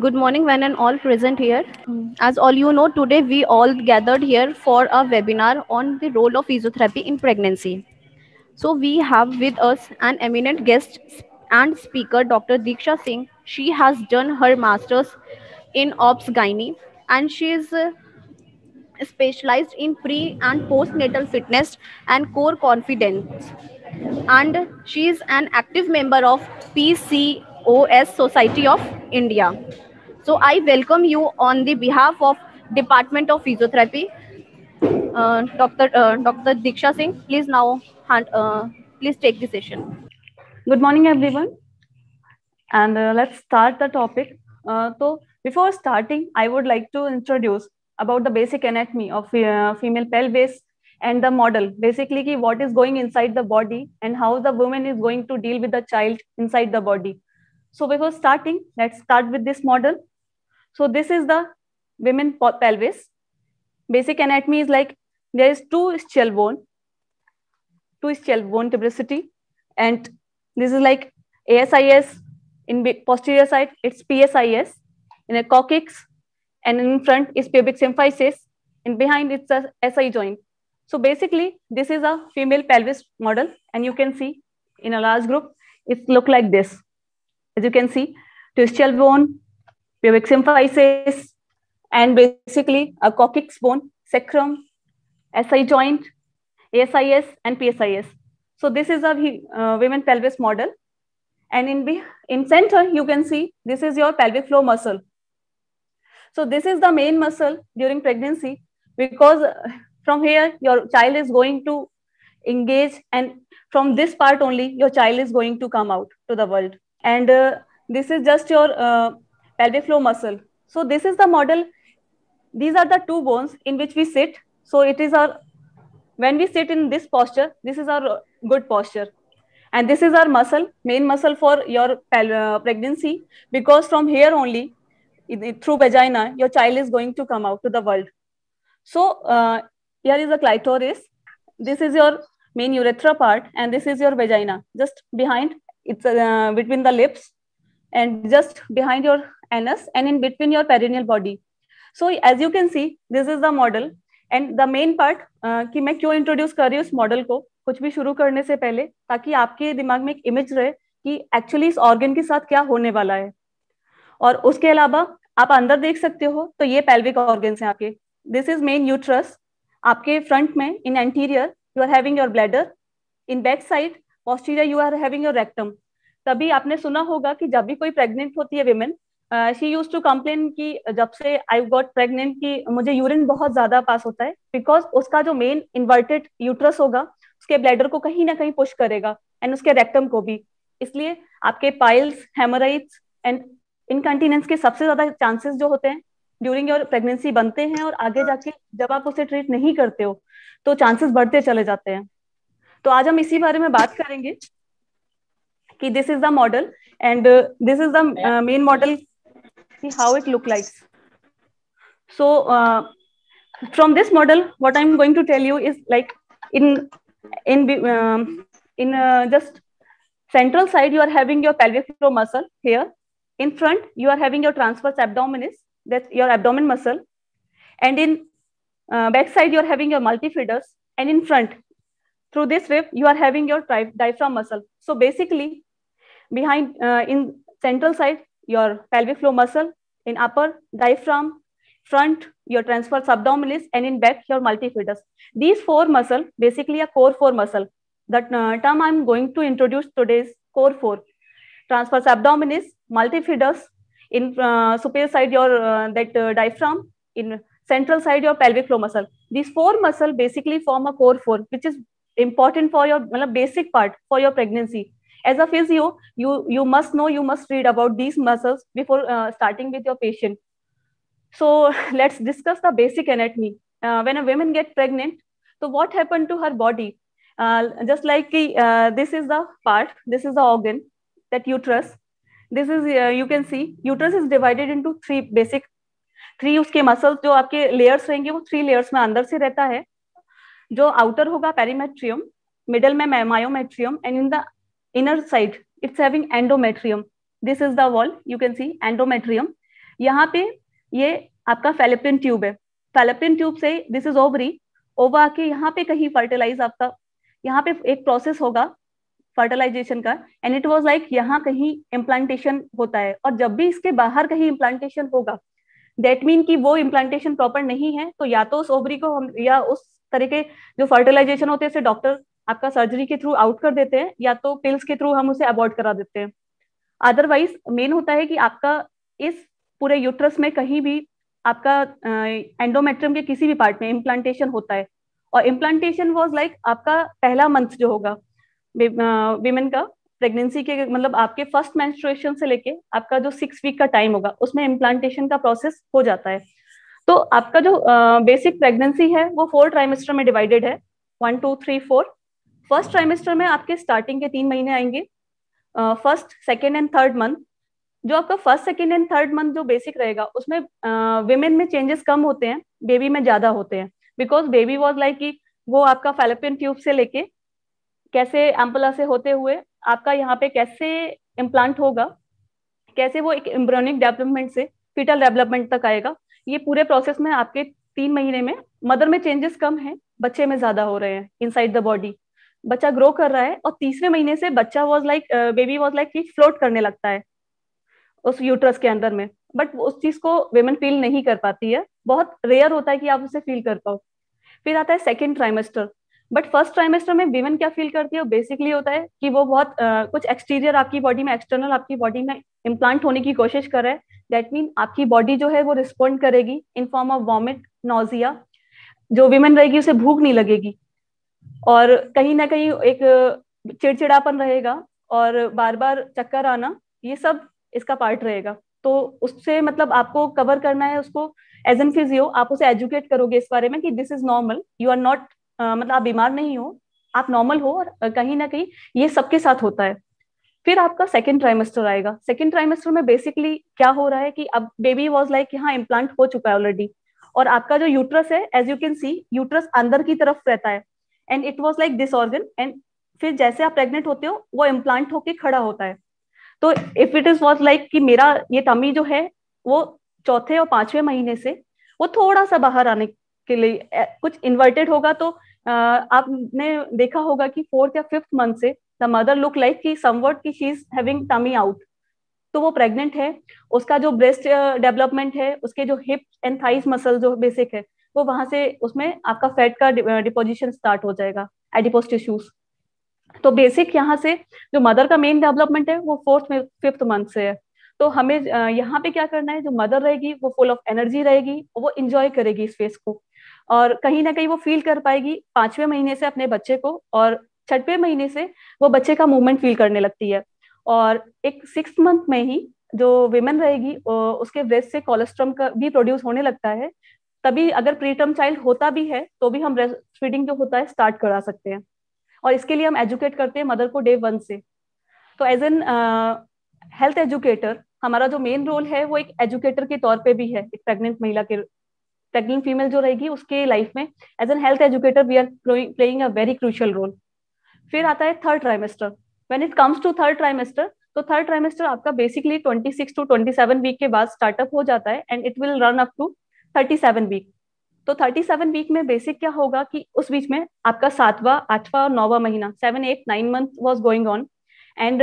Good morning, when and all present here. As all you know, today we all gathered here for a webinar on the role of physiotherapy in pregnancy. So we have with us an eminent guest and speaker, Dr. Diksha Singh. She has done her master's in and Gynae and she is uh, specialized in pre and postnatal fitness and core confidence. And she is an active member of PCOS Society of India. So I welcome you on the behalf of Department of Physiotherapy, uh, Dr. Uh, Dr. Diksha Singh. Please now, uh, please take the session. Good morning, everyone, and uh, let's start the topic. Uh, so before starting, I would like to introduce about the basic anatomy of uh, female pelvis and the model basically ki what is going inside the body and how the woman is going to deal with the child inside the body so before starting let's start with this model so this is the women pelvis. Basic anatomy is like there is two shell bone, two shell bone tuberosity, and this is like ASIS in posterior side, it's PSIS. In a coccyx, and in front is pubic symphysis, and behind it's a SI joint. So basically, this is a female pelvis model, and you can see in a large group, it look like this. As you can see, two twistial bone, Pubexim physis, and basically a coccyx bone, sacrum, SI joint, ASIS, and PSIS. So this is a uh, women pelvis model. And in, in center, you can see this is your pelvic floor muscle. So this is the main muscle during pregnancy because uh, from here, your child is going to engage and from this part only, your child is going to come out to the world. And uh, this is just your uh, pelvic floor muscle. So this is the model. These are the two bones in which we sit. So it is our, when we sit in this posture, this is our good posture. And this is our muscle, main muscle for your uh, pregnancy, because from here only, through vagina, your child is going to come out to the world. So uh, here is the clitoris. This is your main urethra part, and this is your vagina, just behind. It's uh, between the lips, and just behind your anus and in between your perineal body. So as you can see, this is the model and the main part कि मैं क्यों introduce कर रही हूँ इस model को कुछ भी शुरू करने से पहले ताकि आपके दिमाग में एक इमेज रहे कि एक्चुअली इस ऑर्गन के साथ क्या होने वाला है और उसके अलावा आप अंदर देख सकते हो तो ये पेल्विक ऑर्गन हैं आपके दिस इज मेन यूट्रस आपके फ्रंट में in anterior you are having your bladder in back side posterior you are having your rectum तभी आपने सुना होगा कि जब भी कोई प्रेग्नेंट होती है women she use to complain कि जब से आई गॉट प्रेग्नेंट कि मुझे यूरिन बहुत ज्यादा पास होता है बिकॉज उसका जो मेन इन्वर्टेड यूट्रस होगा उसके ब्लैडर को कहीं ना कहीं पुश करेगा एंड उसके रेक्टम को भी इसलिए आपके पाइल्स हेमोराइड्स एंड इनकंटिनेंस के सबसे ज्यादा चांसेस जो होते हैं ड्यूरिंग योर प्रेगनेंसी बनते हैं और आगे जाके जब आप उसे ट्रीट नहीं करते हो तो चांसेस बढ़ते चले जाते हैं तो आज हम इसी बारे में बात करेंगे कि this is the model and this is the main model see how it look like so uh, from this model what i'm going to tell you is like in in um, in uh, just central side you are having your pelvic floor muscle here in front you are having your transverse abdominis that's your abdomen muscle and in uh, back side you are having your multifidus and in front through this rib, you are having your diaphragm muscle so basically behind uh, in central side your pelvic floor muscle, in upper diaphragm, front, your transverse abdominis, and in back, your multifidus. These four muscle basically a core four muscle. That uh, term I'm going to introduce today's core four. Transverse abdominis, multifidus, in uh, superior side, your uh, that uh, diaphragm, in central side, your pelvic floor muscle. These four muscle basically form a core four, which is important for your well, basic part for your pregnancy. as a physio you you must know you must read about these muscles before uh, starting with your patient so let's discuss the basic anatomy uh, when a woman get pregnant so what happened to her body uh, just like uh, this is the part this is the organ that uterus this is uh, you can see uterus is divided into three basic three उसके muscle जो आपके layers रहेंगे वो three layers में अंदर से रहता है जो आउटर होगा पेरीमेट्रियम मिडल में myometrium and in the inner side it's having endometrium this is the wall you can see endometrium yahan pe ye aapka fallopian tube hai fallopian tube se this is ovary ova के yahan pe कहीं fertilize aapka yahan pe ek process hoga fertilisation का and it was like यहाँ कहीं implantation होता है और जब भी इसके बाहर कहीं इम्प्लांटेशन होगा दैट मीन कि वो इम्प्लांटेशन प्रॉपर नहीं है तो या तो उस ओवरी को हम या उस तरह के जो फर्टिलाइजेशन होते हैं डॉक्टर आपका सर्जरी के थ्रू आउट कर देते हैं या तो पिल्स के थ्रू हम उसे अबॉर्ड करा देते हैं अदरवाइज मेन होता है कि आपका इस पूरे यूट्रस में कहीं भी आपका एंडोमेट्रियम के किसी भी पार्ट में इम्प्लांटेशन होता है और इम्प्लांटेशन वॉज लाइक आपका पहला मंथ जो होगा विमेन का प्रेगनेंसी के मतलब आपके फर्स्ट मेंस्ट्रुएशन से लेके आपका जो सिक्स वीक का टाइम होगा उसमें इम्प्लांटेशन का प्रोसेस हो जाता है तो आपका जो बेसिक प्रेगनेंसी है वो फोर ट्राइमेस्टर में डिवाइडेड है one two three four first trimester में आपके स्टार्टिंग के तीन महीने आएंगे first second and third month जो आपका first second and third month जो बेसिक रहेगा उसमें वेमेन में चेंजेस कम होते हैं बेबी में ज्यादा होते हैं बिकॉज बेबी वॉज लाइक कि वो आपका फेलोपियन ट्यूब से लेके कैसे एम्पला से होते हुए आपका यहाँ पे कैसे इम्प्लांट होगा कैसे वो एक एम्ब्रोनिक डेवलपमेंट से फिटल डेवलपमेंट तक आएगा ये पूरे प्रोसेस में आपके तीन महीने में मदर में चेंजेस कम है बच्चे में ज्यादा हो रहे हैं इनसाइड द बॉडी बच्चा ग्रो कर रहा है और तीसरे महीने से बच्चा was like baby was like float करने लगता है उस यूट्रस के अंदर में बट उस चीज को वेमेन फील नहीं कर पाती है बहुत रेयर होता है कि आप उसे फील कर पाओ फिर आता है second trimester but first trimester में वीमेन क्या फील करती है बेसिकली होता है कि वो बहुत uh, कुछ एक्सटीरियर आपकी बॉडी में एक्सटर्नल आपकी बॉडी में इम्प्लांट होने की कोशिश कर रहा है दैट मीन आपकी बॉडी जो है वो रिस्पॉन्ड करेगी in form of vomit nausea जो वीमेन रहेगी उसे भूख नहीं लगेगी और कहीं ना कहीं एक चिड़चिड़ापन रहेगा और बार बार चक्कर आना ये सब इसका पार्ट रहेगा तो उससे मतलब आपको कवर करना है उसको एज एन फिजियो आप उसे एजुकेट करोगे इस बारे में कि this is normal you are not मतलब आप बीमार नहीं हो आप नॉर्मल हो और कहीं ना कहीं ये सबके साथ होता है फिर आपका सेकेंड ट्राइमेस्टर आएगा सेकेंड ट्राइमेस्टर में बेसिकली क्या हो रहा है कि अब बेबी वॉज लाइक हाँ इम्प्लांट हो चुका है ऑलरेडी और आपका जो यूट्रस है as you can see uterus अंदर की तरफ रहता है and it was like this organ and फिर जैसे आप प्रेग्नेंट होते हो वो इम्प्लांट होके खड़ा होता है तो if it is was like कि मेरा ये टमी जो है वो चौथे और पांचवें महीने से वो थोड़ा सा बाहर आने के लिए कुछ इन्वर्टेड होगा तो आपने देखा होगा कि फोर्थ या फिफ्थ मंथ से द मदर लुक लाइक की समवर्ट की she is having tummy out तो वो प्रेग्नेंट है उसका जो ब्रेस्ट डेवलपमेंट है उसके जो हिप एंड थाइस मसल जो बेसिक है वो वहां से उसमें आपका फैट का डिपोजिशन स्टार्ट हो जाएगा एडिपोस टिश्यूज तो बेसिक यहाँ से जो मदर का मेन डेवलपमेंट है वो फोर्थ में फिफ्थ मंथ से है तो हमें यहाँ पे क्या करना है जो मदर रहेगी वो फुल ऑफ एनर्जी रहेगी वो इंजॉय करेगी इस फेस को और कहीं ना कहीं वो फील कर पाएगी पांचवें महीने से अपने बच्चे को और छठवें महीने से वो बच्चे का मूवमेंट फील करने लगती है और एक सिक्स मंथ में ही जो विमेन रहेगी उसके ब्रेस्ट से कोलेस्ट्रॉम का भी प्रोड्यूस होने लगता है तभी अगर प्रीटर्म चाइल्ड होता भी है तो भी हम ब्रेस्ट फीडिंग जो होता है स्टार्ट करा सकते हैं और इसके लिए हम एजुकेट करते हैं मदर को डे वन से तो एज एन हेल्थ एजुकेटर हमारा जो मेन रोल है वो एक एजुकेटर के तौर पे भी है एक प्रेग्नेंट महिला के प्रेग्नेंट फीमेल जो रहेगी उसके लाइफ में as an health educator we are playing a very crucial role फिर आता है third trimester when it comes to third trimester तो थर्ड ट्राइमेस्टर आपका बेसिकली ट्वेंटी टू 27 वीक के बाद स्टार्टअप हो जाता है and it will run up to thirty seven week तो थर्टी सेवन वीक में बेसिक क्या होगा कि उस बीच में आपका सातवा आठवा और नौवा महीना seven eight nine month was going on and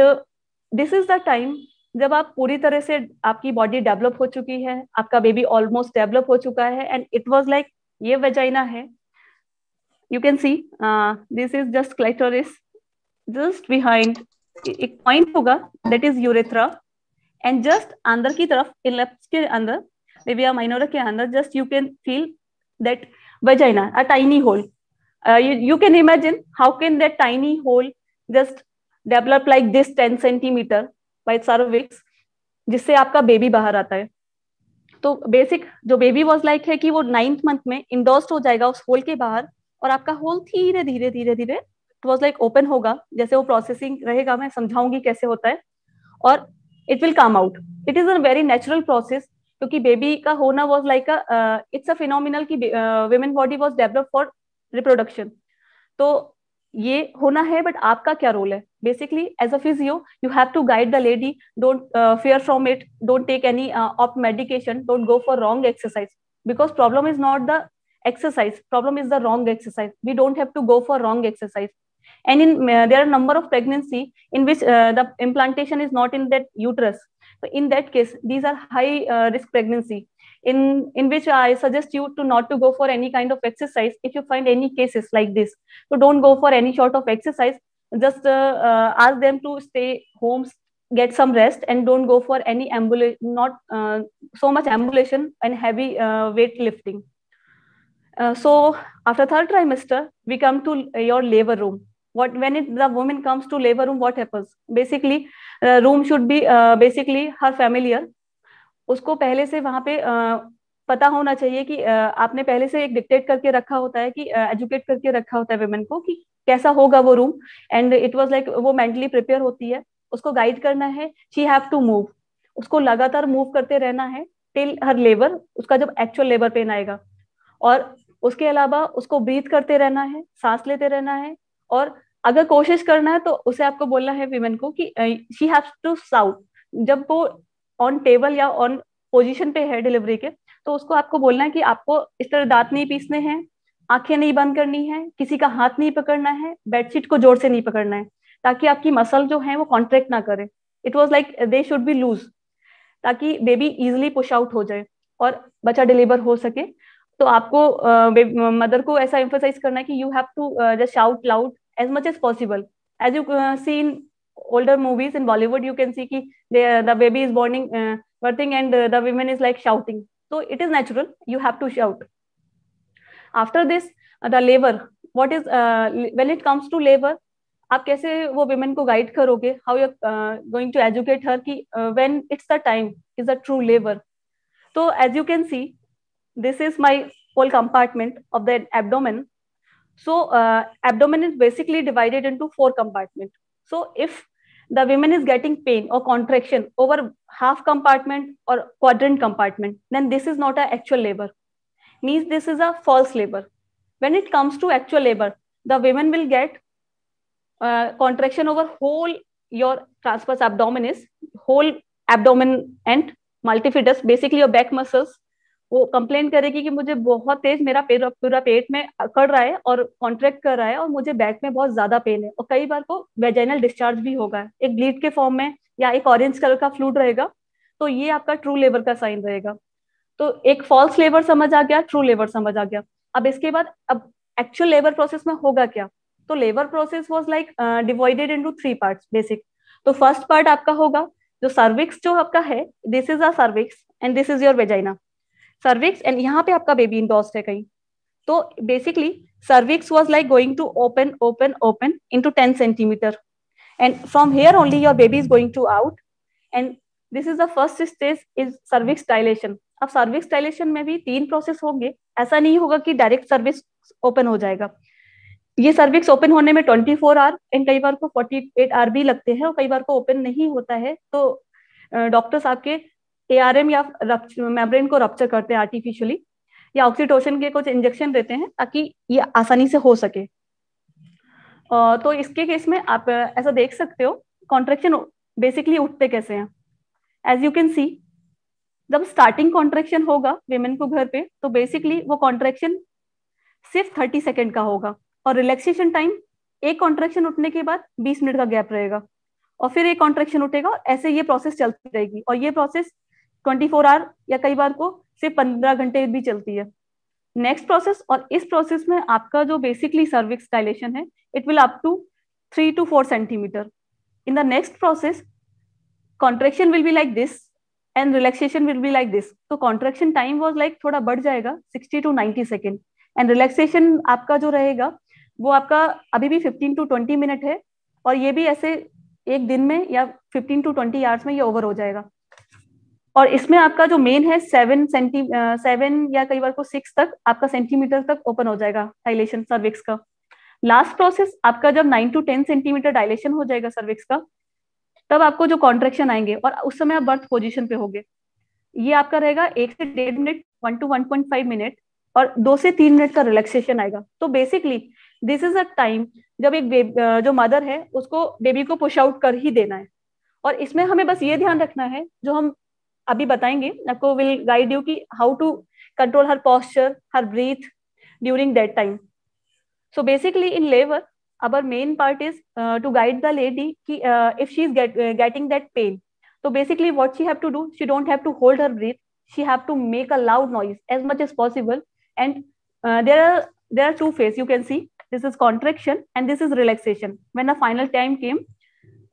this is the time जब आप पूरी तरह से आपकी बॉडी डेवलप हो चुकी है आपका बेबी ऑलमोस्ट डेवलप हो चुका है एंड इट वॉज लाइक ये वेजाइना है you can see this is just clitoris just behind एक पॉइंट होगा that is urethra and just अंदर की तरफ इलेप्स के अंदर labia minora ke andar just you can feel that vagina a tiny hole uh, you, you can imagine how can that tiny hole just develop like this 10 centimeter by cervix जिससे आपका baby बाहर आता है तो basic जो baby was like है कि वो नाइन्थ मंथ में इंडोस्ट हो जाएगा उस होल के बाहर और आपका होल धीरे धीरे धीरे धीरे इट वॉज लाइक ओपन होगा जैसे वो प्रोसेसिंग रहेगा मैं समझाऊंगी कैसे होता है और it will come out it is a very natural process क्योंकि बेबी का होना was like it's a phenomenal की women body was develop for reproduction तो ये होना है बट आपका क्या रोल है basically as a physio you have to guide the lady don't fear from it don't take any of medication don't go for wrong exercise because problem is not the exercise problem is the wrong exercise we don't have to go for wrong exercise and in there are number of pregnancy in which the implantation is not in that uterus So in that case, these are high uh, risk pregnancy in, in which I suggest you to not to go for any kind of exercise if you find any cases like this. So don't go for any sort of exercise. Just uh, uh, ask them to stay home, get some rest and don't go for any ambulation, not uh, so much ambulation and heavy uh, weight lifting. Uh, so after third trimester, we come to your labor room what when it, the woman comes to labor room what happens basically uh, room should be uh, basically her familiar उसको पहले से वहां पे uh, पता होना चाहिए कि uh, आपने पहले से एक डिक्टेट करके रखा होता है कि एजुकेट uh, करके रखा होता है वेमेन को कि कैसा होगा वो room and it was like वो मेंटली प्रिपेयर होती है उसको गाइड करना है शी हैव टू मूव उसको लगातार मूव करते रहना है टिल हर लेबर उसका जब एक्चुअल लेबर पेन आएगा और उसके अलावा उसको ब्रीथ करते रहना है सांस लेते रहना है और अगर कोशिश करना है तो उसे आपको बोलना है विमेन को कि शी हैव टू साउट जब वो ऑन टेबल या ऑन पोजीशन पे है डिलीवरी के तो उसको आपको बोलना है कि आपको इस तरह दांत नहीं पीसने हैं आंखें नहीं बंद करनी है किसी का हाथ नहीं पकड़ना है बेडशीट को जोर से नहीं पकड़ना है ताकि आपकी मसल जो है वो कॉन्ट्रैक्ट ना करे it was like they should be loose ताकि बेबी इजिली पुश आउट हो जाए और बच्चा डिलीवर हो सके तो आपको मदर uh, को ऐसा एम्फोसाइज करना है कि you have to just shout loud as much as possible as you uh, see in older movies in bollywood you can see ki they, uh, the baby is burning uh, birthing and uh, the women is like shouting so it is natural you have to shout after this uh, the labor what is uh, when it comes to labor आप कैसे वो women को guide करोगे how you going to educate her कि when it's the time is the true labour तो as you can see this is my whole compartment of the abdomen So uh, abdomen is basically divided into four compartments. So if the women is getting pain or contraction over half compartment or quadrant compartment, then this is not a actual labor. Means this is a false labor. When it comes to actual labor, the women will get uh, contraction over whole your transverse abdomen is whole abdomen and multifidus, basically your back muscles, वो complain करेगी कि मुझे बहुत तेज मेरा पूरा पेट में अकड़ रहा है और कॉन्ट्रैक्ट कर रहा है और मुझे बैक में बहुत ज्यादा पेन है और कई बार को वेजाइनल डिस्चार्ज भी होगा एक ब्लीड के फॉर्म में या एक ऑरेंज कलर का फ्लूड रहेगा तो ये आपका ट्रू लेबर का साइन रहेगा तो एक फॉल्स लेबर समझ आ गया ट्रू लेबर समझ आ गया अब इसके बाद अब एक्चुअल लेबर प्रोसेस में होगा क्या तो labour process was like divided into three part basic तो फर्स्ट पार्ट आपका होगा जो सर्विक्स जो आपका है this is a cervix and this is your vagina cervix and यहाँ पे आपका बेबी इंडोस्ट है कहीं तो basically cervix was like going to open open open in to ten centimetre and from here only your baby is going to out and this is the first stage is cervix dilation अब cervix dilation में भी तीन process होंगे ऐसा नहीं होगा कि direct service open हो जाएगा ये सर्विक्स ओपन होने में 24 फोर आवर एंड कई बार को 48 आवर भी लगते हैं और कई बार को तो ओपन नहीं होता है तो डॉक्टर्स आपके एआरएम या मेम्ब्रेन को रप्चर करते हैं आर्टिफिशियली या ऑक्सीटोशन के कुछ इंजेक्शन देते हैं ताकि ये आसानी से हो सके तो इसके केस में आप ऐसा देख सकते हो कॉन्ट्रेक्शन बेसिकली उठते कैसे हैं एज यू कैन सी जब स्टार्टिंग कॉन्ट्रेक्शन होगा वेमेन को घर पे तो बेसिकली वो कॉन्ट्रेक्शन सिर्फ थर्टी सेकेंड का होगा और रिलैक्सेशन टाइम एक कॉन्ट्रेक्शन उठने के बाद बीस मिनट का गैप रहेगा और फिर एक कॉन्ट्रेक्शन उठेगा ऐसे ये प्रोसेस चलती रहेगी और ये प्रोसेस ट्वेंटी फोर आवर या कई बार को सिर्फ पंद्रह घंटे भी चलती है नेक्स्ट प्रोसेस और इस प्रोसेस में आपका जो बेसिकली सर्विक्स डायलेशन है it will up to three to four centimetre in the next process contraction will be like this and relaxation will be like this तो कॉन्ट्रेक्शन टाइम वॉज लाइक थोड़ा बढ़ जाएगा sixty to ninety second and relaxation आपका जो रहेगा वो आपका अभी भी फिफ्टीन टू ट्वेंटी मिनट है और ये भी ऐसे एक दिन में या फिफ्टीन टू ट्वेंटी आवर्स में ये ओवर हो जाएगा और इसमें आपका जो मेन है सेवन सेंटी सेवन या कई बार को सिक्स तक आपका सेंटीमीटर तक ओपन हो जाएगा डायलेशन सर्विक्स का लास्ट प्रोसेस आपका जब nine to ten centimetre dilation हो जाएगा सर्विक्स का तब आपको जो कॉन्ट्रेक्शन आएंगे और उस समय आप बर्थ पोजिशन पे होंगे ये आपका रहेगा एक से डेढ़ minute one to one point five minute और दो से तीन मिनट का रिलैक्सेशन आएगा तो basically this is a time जब एक जो मदर है उसको बेबी को पुश आउट कर ही देना है और इसमें हमें बस ये ध्यान रखना है जो हम अभी बताएंगे आपको विल गाइड यू कि how to control her posture her breath during that time so basically in labour our main part is to guide the lady कि if she is getting that pain तो basically what she have to do she don't have to hold her breath she have to make a loud noise as much as possible and there are there are two phase you can see this is contraction and this is relaxation when the final time came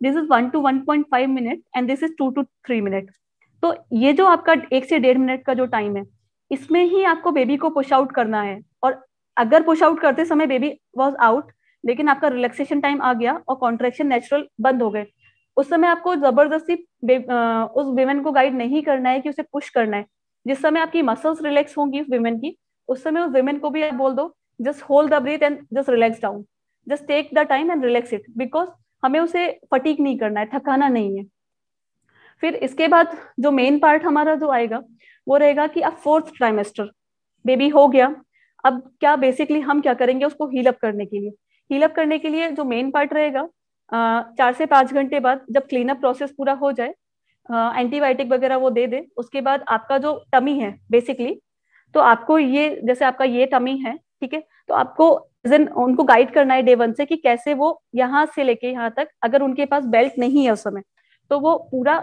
this is one to one point five minute and this is two to three minutes तो ये जो आपका एक से डेढ़ minute का जो time है इसमें ही आपको बेबी को पुश आउट करना है और अगर पुश आउट करते समय बेबी वॉज आउट लेकिन आपका रिलैक्सेशन टाइम आ गया और कॉन्ट्रेक्शन नेचुरल बंद हो गए उस समय आपको जबरदस्ती उस विमेन को गाइड नहीं करना है कि उसे पुश करना है जिस समय आपकी मसल्स रिलैक्स होंगी उस विमेन की उस समय उस विमेन को भी आप बोल दो just hold the breath and just relax down just take the time and relax it because हमें उसे फटीक नहीं करना है थकाना नहीं है फिर इसके बाद जो मेन पार्ट हमारा जो आएगा वो रहेगा कि अब फोर्थ ट्राइमेस्टर बेबी हो गया अब क्या बेसिकली हम क्या करेंगे उसको हीलअप करने के लिए हीलअप करने के लिए जो मेन पार्ट रहेगा चार से पांच घंटे बाद जब क्लीनअप प्रोसेस पूरा हो जाए एंटीबायोटिक वगैरह वो दे दे उसके बाद आपका जो टमी है बेसिकली तो आपको ये जैसे आपका ये टमी है ठीक है तो आपको उनको गाइड करना है डे वन से कि कैसे वो यहाँ से लेके यहाँ तक अगर उनके पास बेल्ट नहीं है उस समय तो वो पूरा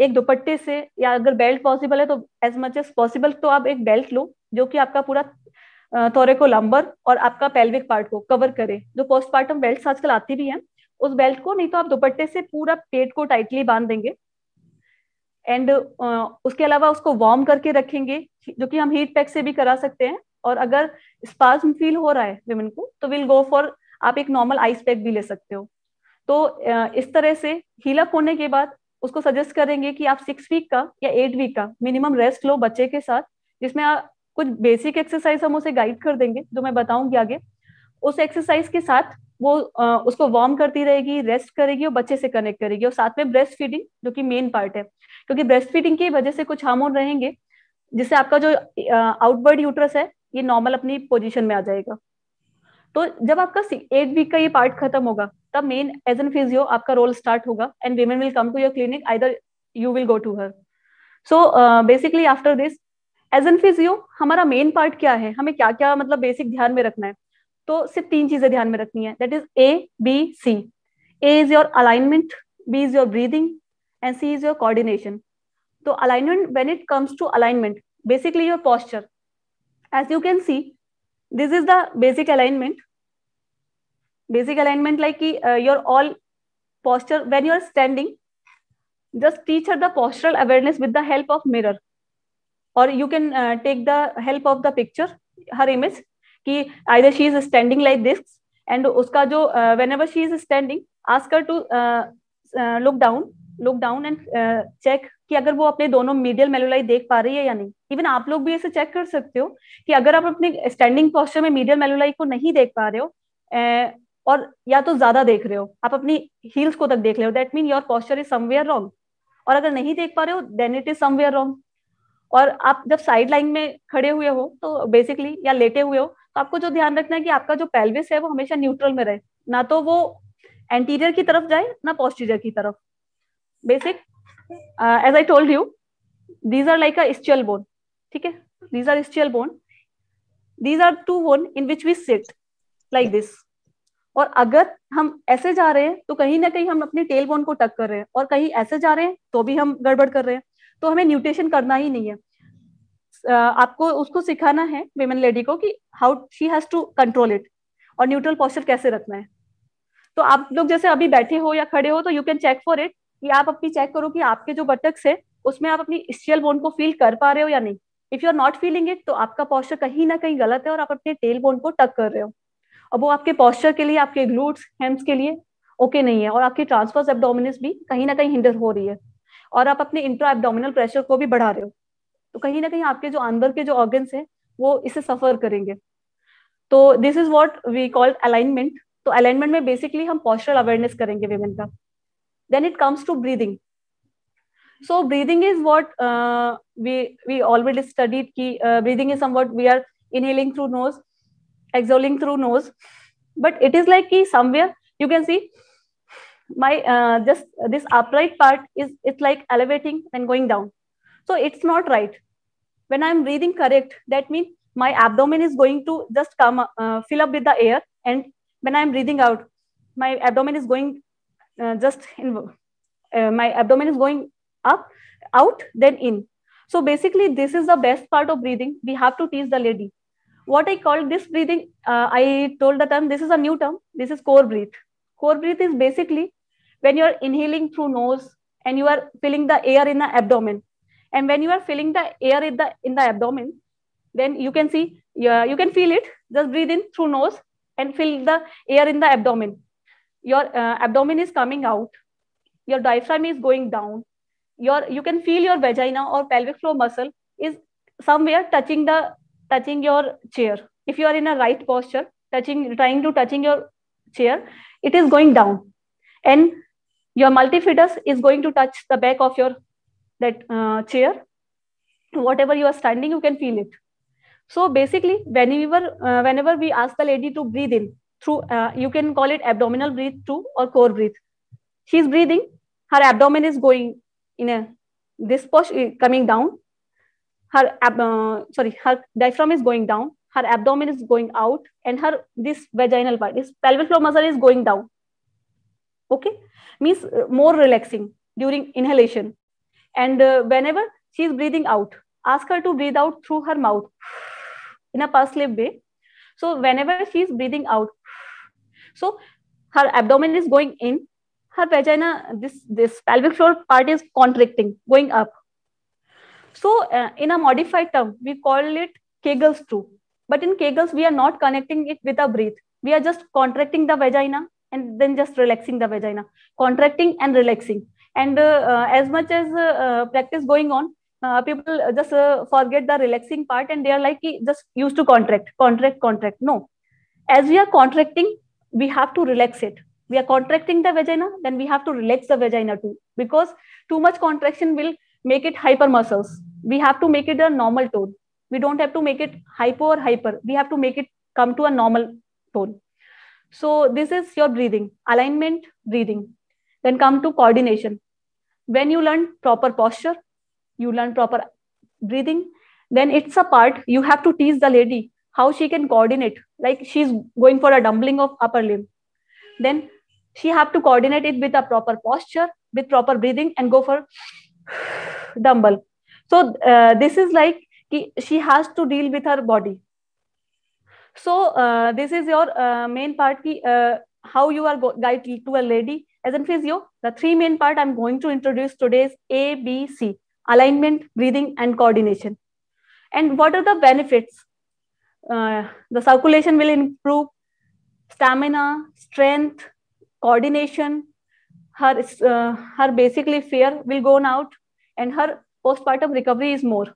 एक दुपट्टे से या अगर बेल्ट पॉसिबल है तो एज मच एज पॉसिबल तो आप एक बेल्ट लो जो कि आपका पूरा थोरे को लंबर और आपका पेल्विक पार्ट को कवर करे जो पोस्टमार्टम बेल्ट आजकल आती भी है उस बेल्ट को नहीं तो आप दुपट्टे से पूरा पेट को टाइटली बांध देंगे एंड uh, उसके अलावा उसको वार्म करके रखेंगे जो कि हम हीट पैक से भी करा सकते हैं और अगर स्पाज्म फील हो रहा है विमेन को तो विल गो फॉर आप एक नॉर्मल आइस पैक भी ले सकते हो तो uh, इस तरह से हीलअप होने के बाद उसको सजेस्ट करेंगे कि आप सिक्स वीक का या एट वीक का मिनिमम रेस्ट लो बच्चे के साथ जिसमें आप कुछ बेसिक एक्सरसाइज हम उसे गाइड कर देंगे जो मैं बताऊंगी आगे उस एक्सरसाइज के साथ वो आ, उसको वार्म करती रहेगी रेस्ट करेगी और बच्चे से कनेक्ट करेगी और साथ में ब्रेस्ट फीडिंग जो कि मेन पार्ट है क्योंकि ब्रेस्ट फीडिंग की वजह से कुछ हार्मोन रहेंगे जिससे आपका जो आउटबर्ड यूट्रस है ये नॉर्मल अपनी पोजिशन में आ जाएगा तो जब आपका एट वीक का ये पार्ट खत्म होगा तब मेन एज एन फिजियो आपका रोल स्टार्ट होगा and women will come to your clinic I you will go to her so basically after this as an physio हमारा मेन पार्ट क्या है हमें क्या क्या मतलब बेसिक ध्यान में रखना है तो सिर्फ तीन चीजें ध्यान में रखनी है that is A B C A is your alignment B is your breathing and C is your coordination तो alignment when it comes to alignment basically your posture as you can see this is the basic alignment basic alignment like uh, your all posture when you are standing just teach her the postural awareness with the help of mirror or you can uh, take the help of the picture her image ki either she is standing like this and uska jo uh, whenever she is standing ask her to uh, uh, look down look down and uh, check कि अगर वो अपने दोनों medial मेलोलाई देख पा रही है या नहीं इवन आप लोग भी ऐसे चेक कर सकते हो कि अगर आप अपने स्टैंडिंग पॉस्चर में मीडियल मेलोलाई को नहीं देख पा रहे हो और या तो ज्यादा देख रहे हो आप अपनी हील्स को तक देख रहे हो that mean your posture is somewhere wrong और अगर नहीं देख पा रहे हो then it is somewhere wrong और आप जब साइड लाइन में खड़े हुए हो तो बेसिकली या लेटे हुए हो तो आपको जो ध्यान रखना है कि आपका जो पेल्विस है वो हमेशा न्यूट्रल में रहे ना तो वो एंटीरियर की तरफ जाए ना पोस्टीरियर की तरफ basic as I told you these are like a ischial bone ठीक है these are ischial bone these are two bone in which we sit like this और अगर हम ऐसे जा रहे हैं तो कहीं ना कहीं हम अपने टेल बोन को टक कर रहे हैं और कहीं ऐसे जा रहे हैं तो भी हम गड़बड़ कर रहे हैं तो हमें न्यूटेशन करना ही नहीं है आपको उसको सिखाना है वेमेन लेडी को कि how she has to control it और न्यूट्रल पॉस्चर कैसे रखना है तो आप लोग जैसे अभी बैठे हो या खड़े हो तो you can check for it कि आप अपनी चेक करो कि आपके जो बटक्स है उसमें आप अपनी स्टियल बोन को फील कर पा रहे हो या नहीं if you are not feeling it तो आपका पॉस्चर कहीं ना कहीं गलत है और आप अपने टेल बोन को टक कर रहे हो अब वो आपके पॉस्चर के लिए आपके ग्लूट्स हेम्स के लिए ओके okay नहीं है और आपकी ट्रांसफर्स एबडोमिनस भी कहीं ना कहीं हिंडर हो रही है और आप अपने इंट्रो एबडोमिनल प्रेशर को भी बढ़ा रहे हो तो कहीं ना कहीं आपके जो अंदर के जो ऑर्गन्स है वो इसे सफर करेंगे तो this is what we called alignment तो अलाइनमेंट में बेसिकली हम पॉस्चरल अवेयरनेस करेंगे वेमेन का then it comes to breathing so breathing is what we we already studied की breathing is same are inhaling through nose exhaling through nose but it is like somewhere you can see my uh, just this upright part is it's like elevating and going down so it's not right when i'm breathing correct that means my abdomen is going to just come uh, fill up with the air and when i'm breathing out my abdomen is going uh, just in uh, my abdomen is going up out then in so basically this is the best part of breathing we have to teach the lady what I call this breathing, uh, I told the term, this is a new term. This is core breath. Core breath is basically when you are inhaling through nose and you are filling the air in the abdomen. And when you are filling the air in the, in the abdomen, then you can see, yeah, you can feel it. Just breathe in through nose and fill the air in the abdomen. Your uh, abdomen is coming out. Your diaphragm is going down. Your, you can feel your vagina or pelvic floor muscle is somewhere touching the touching your chair. If you are in a right posture, touching, trying to touching your chair, it is going down. And your multifidus is going to touch the back of your that uh, chair. Whatever you are standing, you can feel it. So basically, whenever, uh, whenever we ask the lady to breathe in, through uh, you can call it abdominal breathe too or core breathe She is breathing her abdomen is going in a this push eh, coming down her uh, sorry her diaphragm is going down her abdomen is going out and her this vaginal part is pelvic floor muscle is going down okay means uh, more relaxing during inhalation and uh, whenever she is breathing out ask her to breathe out through her mouth in a past lip way so whenever she is breathing out so her abdomen is going in her vagina this this pelvic floor part is contracting going up so uh, in a modified term, we call it Kegel's too. But in Kegels, we are not connecting it with a breath. We are just contracting the vagina and then just relaxing the vagina, contracting and relaxing. And uh, uh, as much as uh, uh, practice going on, uh, people just forget the relaxing part and they are like just used to contract, contract, contract. No, as we are contracting, we have to relax it. We are contracting the vagina, then we have to relax the vagina too, because too much contraction will make it hyper muscles we have to make it a normal tone we don't have to make it hypo or hyper we have to make it come to a normal tone so this is your breathing alignment breathing then come to coordination when you learn proper posture you learn proper breathing then it's a part you have to teach the lady how she can coordinate like she's going for a dumpling of upper limb then she have to coordinate it with a proper posture with proper breathing and go for dumbbell so uh, this is like she has to deal with her body so uh, this is your uh, main part ki, uh, how you are guided to a lady as in physio the three main part i'm going to introduce today is a b c alignment breathing and coordination and what are the benefits uh, the circulation will improve stamina strength coordination her uh, her basically fear will go out and her postpartum recovery is more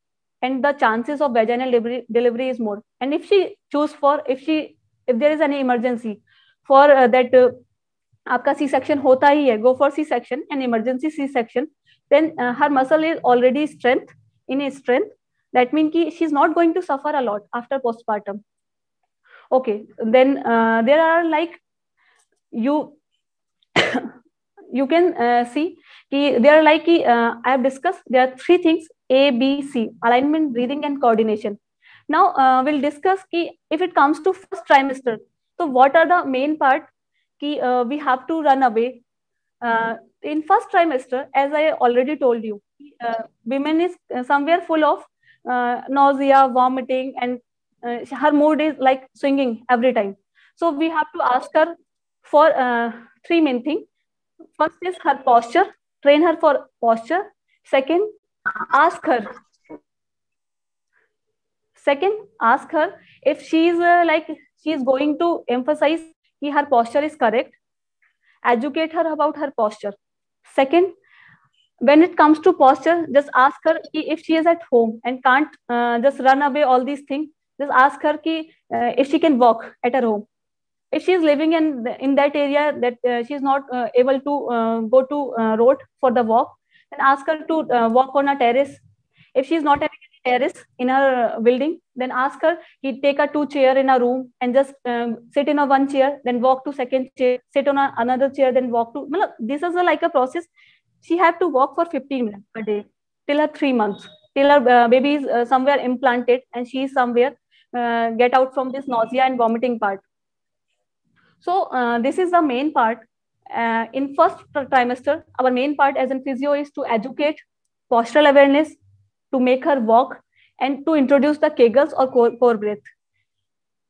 and the chances of vaginal delivery, is more and if she choose for if she if there is any emergency for uh, that uh, c section hota hi hai go for c section and emergency c section then uh, her muscle is already strength in a strength that means she is not going to suffer a lot after postpartum okay then uh, there are like you you can see कि दे are like कि I have discuss they are three things A B C alignment breathing and coordination now will discuss कि if it comes to first trimester तो what are the main part कि we have to run away in first trimester as i already told you uh, women is uh, somewhere full of uh, nausea vomiting and her mood is like swinging every time so we have to ask her for three main thing first is her posture train her for posture second ask her second ask her if she is uh, like she is going to emphasize he her posture is correct educate her about her posture second when it comes to posture just ask her if she is at home and can't uh, just run away all these things just ask her ki, uh, if she can walk at her home if she is living in in that area that uh, she is not uh, able to uh, go to uh, road for the walk then ask her to uh, walk on a terrace if she is not having any terrace in her building then ask her he take a two chair in a room and just um, sit in a one chair then walk to second chair sit on a, another chair then walk to well, this is a, like a process she have to walk for 15 minutes per day till her 3 months till her uh, baby is somewhere implanted and she is somewhere get out from this nausea and vomiting part so uh, this is the main part. Uh, in first trimester, our main part as a physio is to educate postural awareness, to make her walk, and to introduce the Kegels or core, core breath.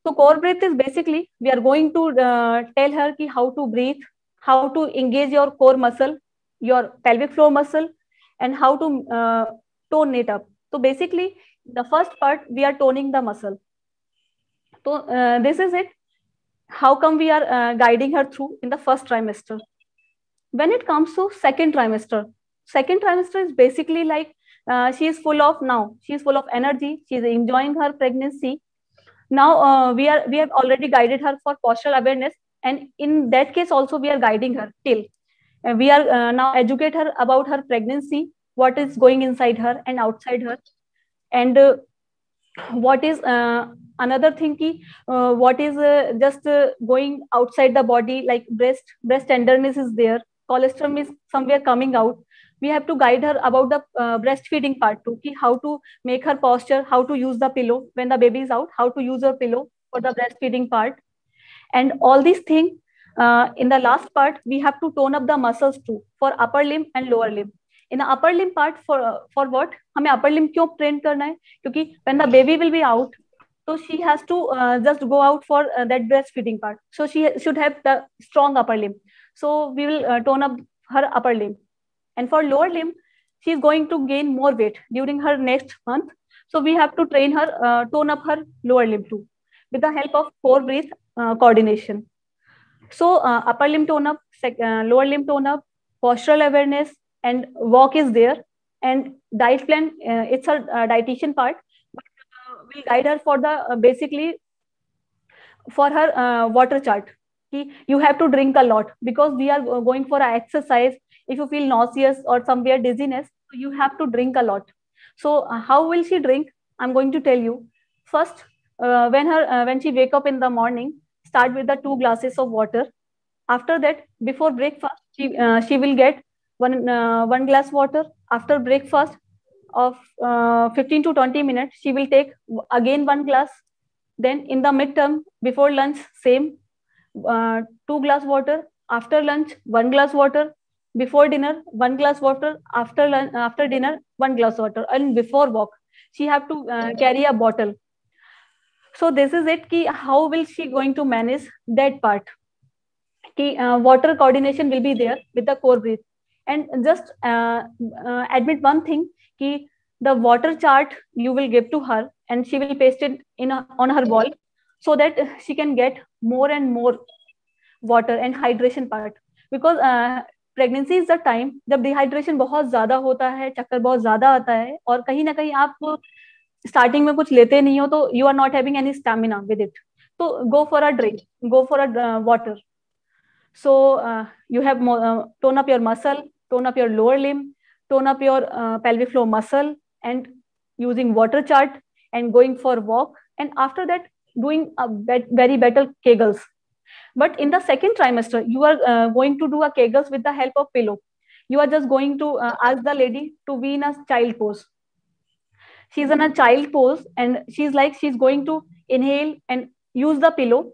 So core breath is basically, we are going to uh, tell her ki how to breathe, how to engage your core muscle, your pelvic floor muscle, and how to uh, tone it up. So basically, the first part, we are toning the muscle. So uh, this is it how come we are uh, guiding her through in the first trimester when it comes to second trimester second trimester is basically like uh, she is full of now she is full of energy she is enjoying her pregnancy now uh, we are we have already guided her for postural awareness and in that case also we are guiding her till and uh, we are uh, now educate her about her pregnancy what is going inside her and outside her and uh, what is uh, another thing ki, uh, what is uh, just uh, going outside the body like breast breast tenderness is there colostrum is somewhere coming out we have to guide her about the uh, breastfeeding part too ki how to make her posture how to use the pillow when the baby is out how to use her pillow for the breastfeeding part and all these things uh, in the last part we have to tone up the muscles too for upper limb and lower limb in upper limb part for what हमें upper limb क्यों train करना है क्योंकि when the baby will be out तो she has to just go out for that breast feeding part so she should have the strong upper limb so we will tone up her upper limb and for lower limb she is going to gain more weight during her next month so we have to train her tone up her lower limb to with the help of four breath coordination so upper limb tone up lower limb tone up postural awareness and walk is there and diet plan uh, it's a uh, dietitian part but uh, will guide her for the uh, basically for her uh, water chart you have to drink a lot because we are uh, going for exercise if you feel nauseous or somewhere dizziness you have to drink a lot so how will she drink i'm going to tell you first when her when she wake up in the morning start with the two glasses of water after that before breakfast she, she will get one uh, one glass water after breakfast of uh, 15 to 20 minutes she will take again one glass then in the midterm before lunch same uh, two glass water after lunch one glass water before dinner one glass water after lunch, after dinner one glass water and before walk she have to uh, carry a bottle so this is it ki how will she going to manage that part ki uh, water coordination will be there with the core breath and just uh, uh, admit one thing ki the water chart you will give to her and she will paste it in a, on her wall so that she can get more and more water and hydration part because uh, pregnancy is the time जब dehydration बहुत ज्यादा होता है चक्कर बहुत ज्यादा आता है और कहीं ना कहीं आप स्टार्टिंग में कुछ लेते नहीं हो तो you are not having any stamina with it तो go for a drink go for a water so you have tone up your muscle tone up your lower limb, tone up your uh, pelvic floor muscle and using water chart and going for walk. And after that, doing a bet, very better Kegels. But in the second trimester, you are uh, going to do a Kegels with the help of pillow. You are just going to uh, ask the lady to be in a child pose. She's in a child pose and she's like, she's going to inhale and use the pillow.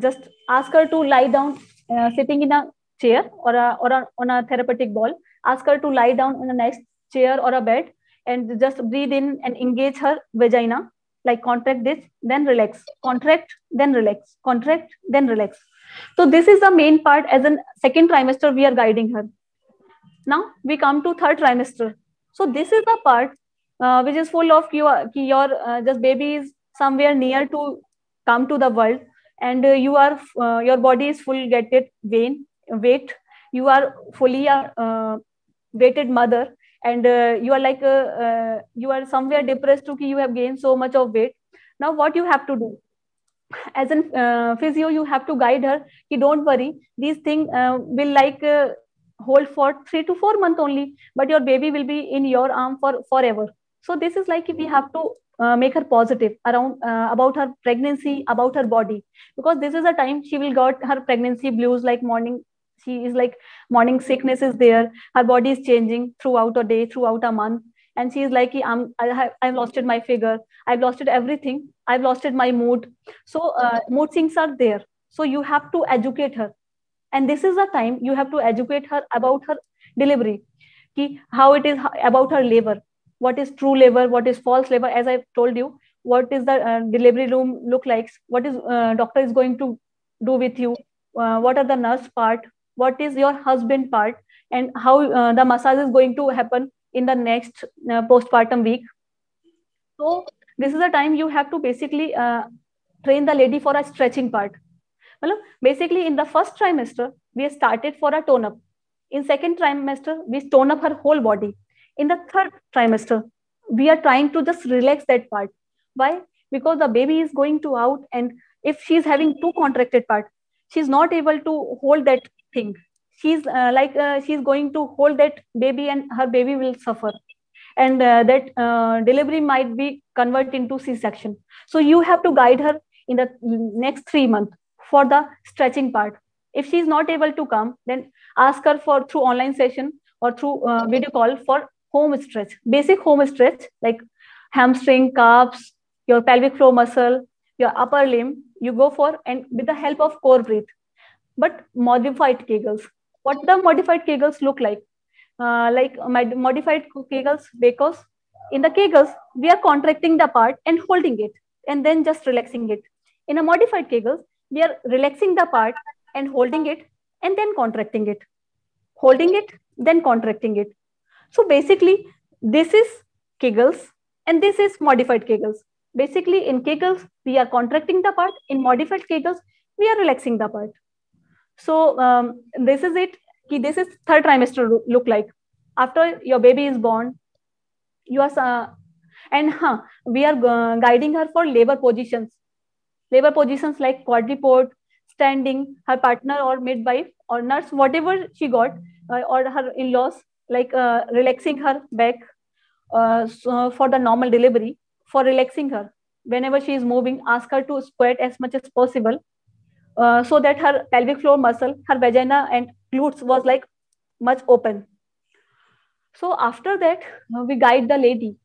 Just ask her to lie down, uh, sitting in a chair or a, or a, on a therapeutic ball. Ask her to lie down on a nice chair or a bed and just breathe in and engage her vagina. Like contract this, then relax. Contract, then relax. Contract, then relax. So this is the main part. As in second trimester, we are guiding her. Now we come to third trimester. So this is the part uh, which is full of your your uh, just baby is somewhere near to come to the world, and uh, you are uh, your body is full get it vein weight you are fully a uh, weighted mother and uh, you are like a, uh, uh, you are somewhere depressed okay you have gained so much of weight now what you have to do as a uh, physio you have to guide her ki don't worry these thing uh, will like hold for 3 to 4 month only but your baby will be in your arm for forever so this is like we have to uh, make her positive around uh, about her pregnancy about her body because this is a time she will got her pregnancy blues like morning she is like morning sickness is there her body is changing throughout a day throughout a month and she's like I'm, I have, I've lost my figure i've lost everything i've lost my mood so uh, mood things are there so you have to educate her and this is the time you have to educate her about her delivery ki how it is about her labor what is true labor what is false labor as i told you what is the uh, delivery room look like what is uh, doctor is going to do with you uh, what are the nurse part what is your husband part and how uh, the massage is going to happen in the next uh, postpartum week so this is the time you have to basically uh, train the lady for a stretching part well, basically in the first trimester we started for a tone up in second trimester we tone up her whole body in the third trimester we are trying to just relax that part why because the baby is going to out and if she's having two contracted part she's not able to hold that she's uh, like uh, she's going to hold that baby and her baby will suffer and uh, that uh, delivery might be converted into c-section so you have to guide her in the next three months for the stretching part if she's not able to come then ask her for through online session or through uh, video call for home stretch basic home stretch like hamstring calves your pelvic floor muscle your upper limb you go for and with the help of core breathe but modified Kegels. What the modified Kegels look like? Uh, like uh, modified Kegels, because in the Kegels, we are contracting the part and holding it and then just relaxing it. In a modified Kegels, we are relaxing the part and holding it and then contracting it. Holding it, then contracting it. So basically, this is Kegels and this is modified Kegels. Basically, in Kegels, we are contracting the part. In modified Kegels, we are relaxing the part. So um, this is it. This is third trimester look like. After your baby is born, you are uh, and huh, we are uh, guiding her for labor positions. Labor positions like quadripod, standing, her partner or midwife or nurse, whatever she got, uh, or her in-laws, like uh, relaxing her back uh, so for the normal delivery, for relaxing her. Whenever she is moving, ask her to squat as much as possible uh, so that her pelvic floor muscle, her vagina and glutes was like much open. So after that, uh, we guide the lady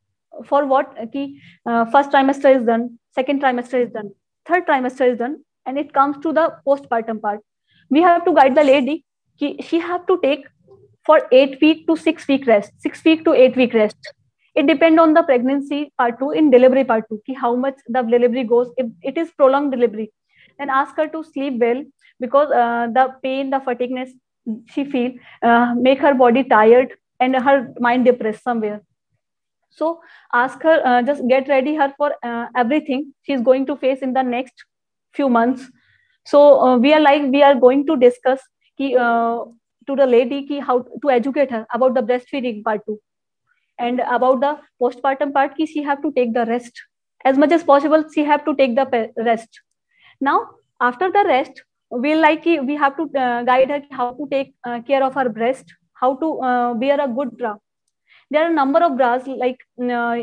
for what uh, ki, uh, first trimester is done, second trimester is done, third trimester is done, and it comes to the postpartum part. We have to guide the lady. Ki, she have to take for eight week to six week rest, six week to eight week rest. It depend on the pregnancy part two in delivery part two, ki how much the delivery goes. If it is prolonged delivery, then ask her to sleep well because uh, the pain, the fatigueness she feel uh, make her body tired and her mind depressed somewhere. So ask her, uh, just get ready her for uh, everything she's going to face in the next few months. So uh, we are like, we are going to discuss ki, uh, to the lady ki how to educate her about the breastfeeding part two And about the postpartum part ki she have to take the rest. As much as possible, she have to take the rest now, after the rest, we like we have to uh, guide her how to take uh, care of her breast, how to uh, wear a good bra. There are a number of bras like uh,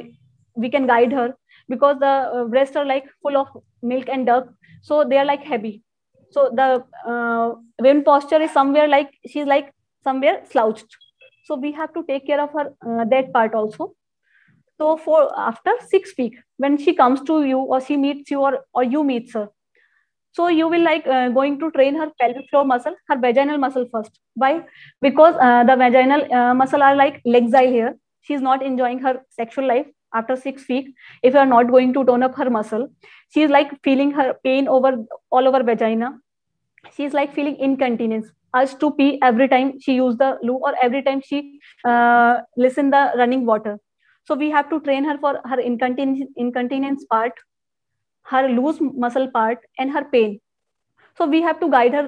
we can guide her because the uh, breasts are like full of milk and duck, so they are like heavy. So the uh, when posture is somewhere like she's like somewhere slouched. So we have to take care of her that part also. So for after six week, when she comes to you or she meets you or, or you meets her, so you will like uh, going to train her pelvic floor muscle her vaginal muscle first why because uh, the vaginal uh, muscle are like legs are here she's not enjoying her sexual life after six weeks if you are not going to tone up her muscle she is like feeling her pain over all over vagina She is like feeling incontinence Has to pee every time she use the loo or every time she uh, listen the running water so we have to train her for her incontinence, incontinence part her loose muscle part and her pain so we have to guide her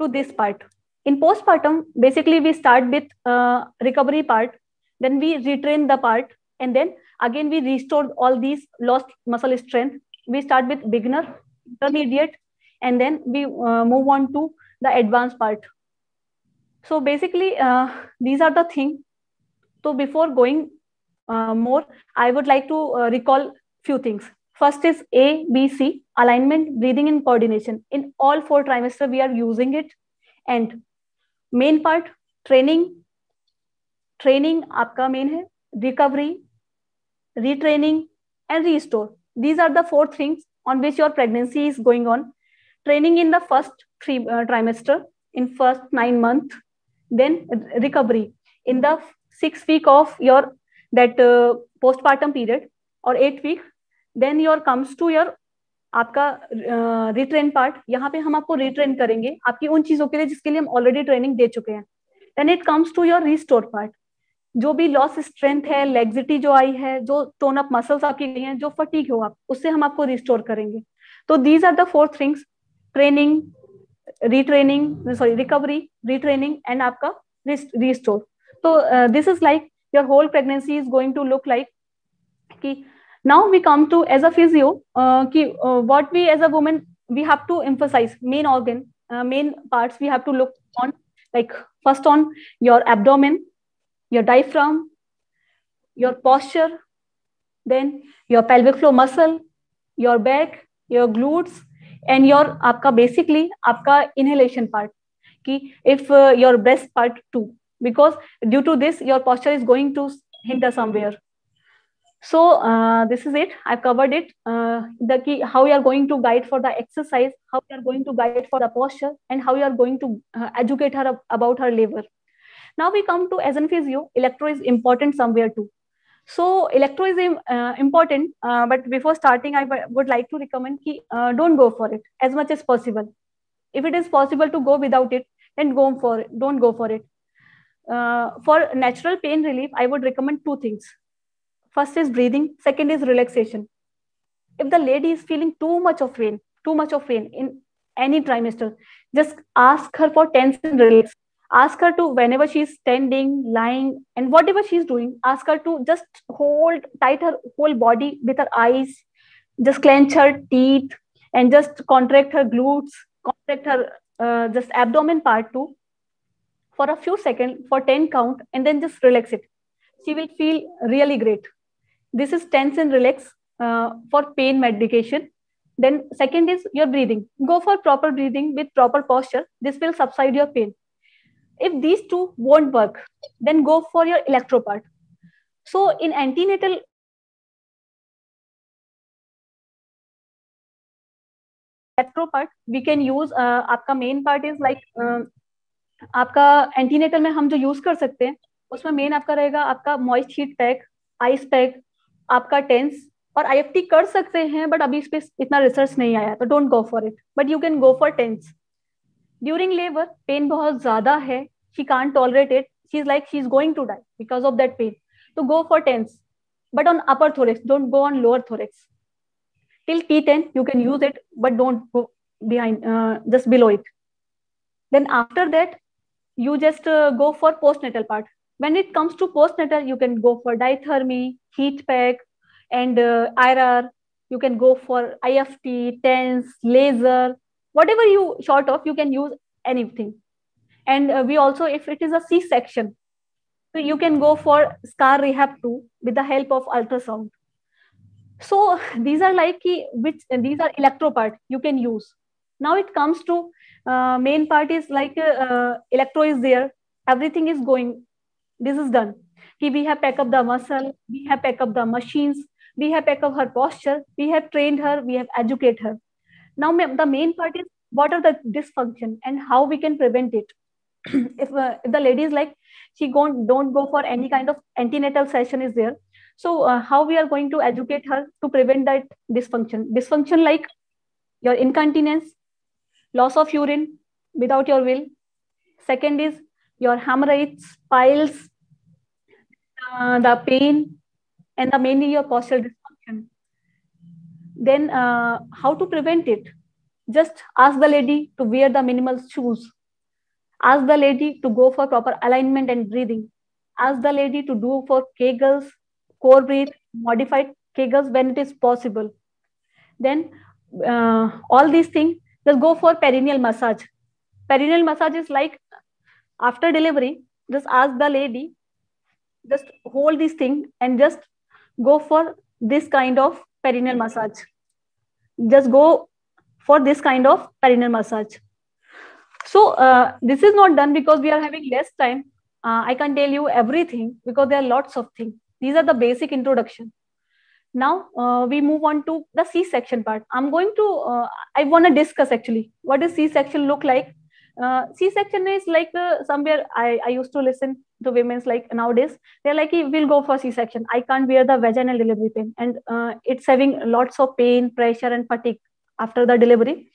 to this part in postpartum basically we start with uh, recovery part then we retrain the part and then again we restore all these lost muscle strength we start with beginner intermediate and then we uh, move on to the advanced part so basically uh, these are the thing so before going uh, more i would like to uh, recall few things First is ABC, alignment, breathing, and coordination. In all four trimester, we are using it. And main part, training. Training, aapka main hai. Recovery, retraining, and restore. These are the four things on which your pregnancy is going on. Training in the first three, uh, trimester, in first nine month, then recovery in the six week of your that uh, postpartum period or eight week then your comes to your आपका retrain part यहाँ पे हम आपको retrain करेंगे आपकी उन चीजों के लिए जिसके लिए हम ऑलरेडी ट्रेनिंग दे चुके हैं then it comes to your restore part जो भी लॉस स्ट्रेंथ है लेग्जिटी जो आई है जो टोन अप मसल्स आपकी गई हैं जो फटीक हो आप उससे हम आपको रिस्टोर करेंगे तो these are the four things training retraining sorry recovery retraining and आपका रिस्टोर तो this is like your whole pregnancy is going to look like कि now we come to as a physio uh, ki, uh, what we as a woman we have to emphasize main organ uh, main parts we have to look on like first on your abdomen your diaphragm your posture then your pelvic floor muscle your back your glutes and your आपका basically आपका inhalation part कि if uh, your breast part too because due to this your posture is going to hinder somewhere so uh, this is it. I've covered it. Uh, the key, how you are going to guide for the exercise, how you are going to guide for the posture, and how you are going to uh, educate her about her labor. Now we come to as in physio, electro is important somewhere too. So electro is uh, important, uh, but before starting, I would like to recommend ki, uh, don't go for it as much as possible. If it is possible to go without it, then go for it. Don't go for it. for natural pain relief, I would recommend two things First is breathing. Second is relaxation. If the lady is feeling too much of pain, too much of pain in any trimester, just ask her for tense and relax. Ask her to, whenever she's standing, lying, and whatever she's doing, ask her to just hold tight her whole body with her eyes, just clench her teeth, and just contract her glutes, contract her uh, just abdomen part too for a few seconds for 10 count and then just relax it she will feel really great this is tense and relax uh, for pain medication. Then second is your breathing. Go for proper breathing with proper posture. This will subside your pain. If these two won't work, then go for your electro part. So in antenatal electro part, we can use. Uh, आपका main part is like आपका antenatal में हम जो use कर सकते हैं उसमें main आपका रहेगा आपका आपका टेंस और आई कर सकते हैं बट अभी इस पर इतना रिसर्च नहीं आया तो don't go for it but you can go for TENS during labour pain बहुत ज्यादा है she can't tolerate it she is like she is going to die because of that pain तो go for TENS but on upper thorax don't go on lower thorax till T ten you can use it but don't go behind just below it then after that you just go for post postnatal part When it comes to postnatal, you can go for diathermy, heat pack, and uh, IRR. You can go for IFT, TENS, laser, whatever you short of, you can use anything. And uh, we also, if it is a C-section, so you can go for scar rehab too with the help of ultrasound. So these are like which these are electro part you can use. Now it comes to uh, main part is like uh, electro is there. Everything is going this is done. We have packed up the muscle, we have packed up the machines, we have packed up her posture, we have trained her, we have educated her. Now the main part is what are the dysfunction and how we can prevent it. if, uh, if the lady is like she don't don't go for any kind of antenatal session is there, so uh, how we are going to educate her to prevent that dysfunction? Dysfunction like your incontinence, loss of urine without your will. Second is your hammerites, piles, uh, the pain, and the mainly your postural dysfunction. Then uh, how to prevent it? Just ask the lady to wear the minimal shoes. Ask the lady to go for proper alignment and breathing. Ask the lady to do for Kegels, core breathe, modified Kegels when it is possible. Then uh, all these things, just go for perineal massage. Perineal massage is like after delivery just ask the lady just hold this thing and just go for this kind of perineal massage just go for this kind of perineal massage so uh, this is not done because we are having less time uh, i can tell you everything because there are lots of things these are the basic introduction now uh, we move on to the c section part i'm going to uh, i want to discuss actually what does c section look like uh, c-section is like uh, somewhere I, I used to listen to women's like nowadays they're like we'll go for c-section i can't bear the vaginal delivery pain and uh, it's having lots of pain pressure and fatigue after the delivery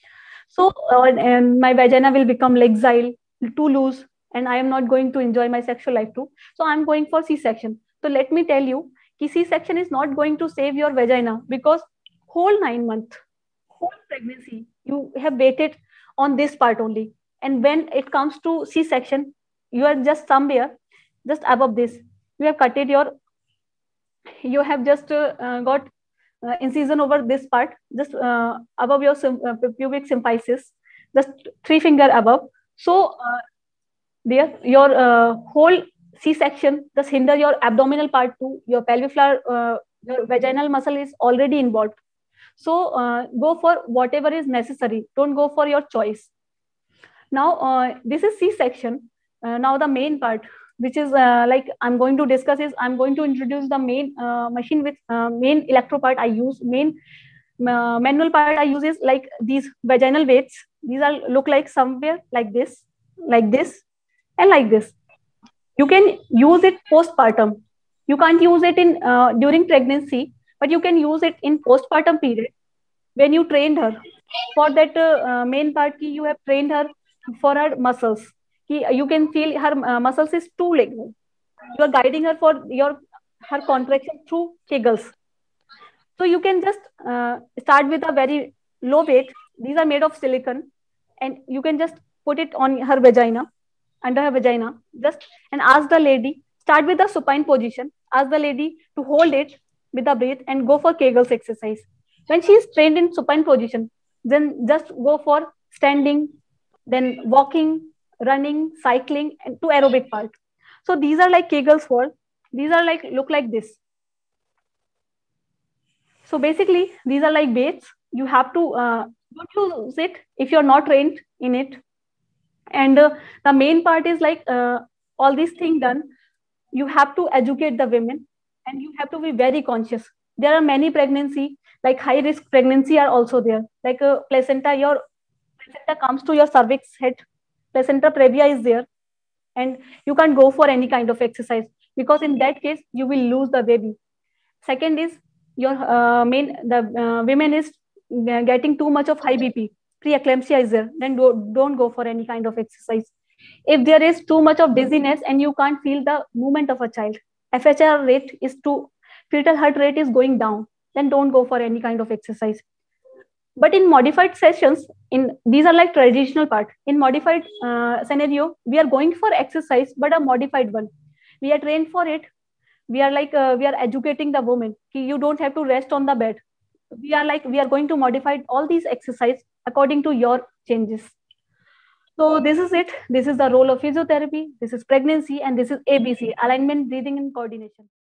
so uh, and my vagina will become lexile too loose and i am not going to enjoy my sexual life too so i'm going for c-section so let me tell you c-section is not going to save your vagina because whole nine month whole pregnancy you have waited on this part only and when it comes to c section you are just somewhere just above this you have cut it your you have just uh, uh, got uh, incision over this part just uh, above your uh, pubic symphysis just three finger above so uh, there your whole c section does hinder your abdominal part too your pelvic floor your vaginal muscle is already involved so go for whatever is necessary don't go for your choice now, uh, this is C section. Uh, now, the main part, which is uh, like I'm going to discuss is I'm going to introduce the main uh, machine with uh, main electro part I use. Main uh, manual part I use is like these vaginal weights. These are look like somewhere like this, like this, and like this. You can use it postpartum. You can't use it in during pregnancy, but you can use it in postpartum period when you trained her for that uh, main part ki you have trained her for her muscles he, you can feel her uh, muscles is two leg. you are guiding her for your her contraction through kegels so you can just uh, start with a very low weight these are made of silicon and you can just put it on her vagina under her vagina just and ask the lady start with the supine position ask the lady to hold it with the breath and go for kegels exercise when she is trained in supine position then just go for standing then walking, running, cycling, and to aerobic part. So these are like Kegel's wall. These are like look like this. So basically, these are like baits. You have to uh, don't use it if you're not trained in it. And uh, the main part is like uh, all these things done. You have to educate the women, and you have to be very conscious. There are many pregnancy, like high risk pregnancy, are also there. Like uh, placenta, your placenta comes to your cervix head, placenta previa is there, and you can't go for any kind of exercise because in that case you will lose the baby. Second is your uh, main the uh, women is getting too much of high BP, preeclampsia is there. Then do, don't go for any kind of exercise. If there is too much of dizziness and you can't feel the movement of a child, FHR rate is too fetal heart rate is going down. Then don't go for any kind of exercise but in modified sessions in these are like traditional part in modified uh, scenario we are going for exercise but a modified one we are trained for it we are like uh, we are educating the woman you don't have to rest on the bed we are like we are going to modify all these exercise according to your changes so this is it this is the role of physiotherapy this is pregnancy and this is abc alignment breathing and coordination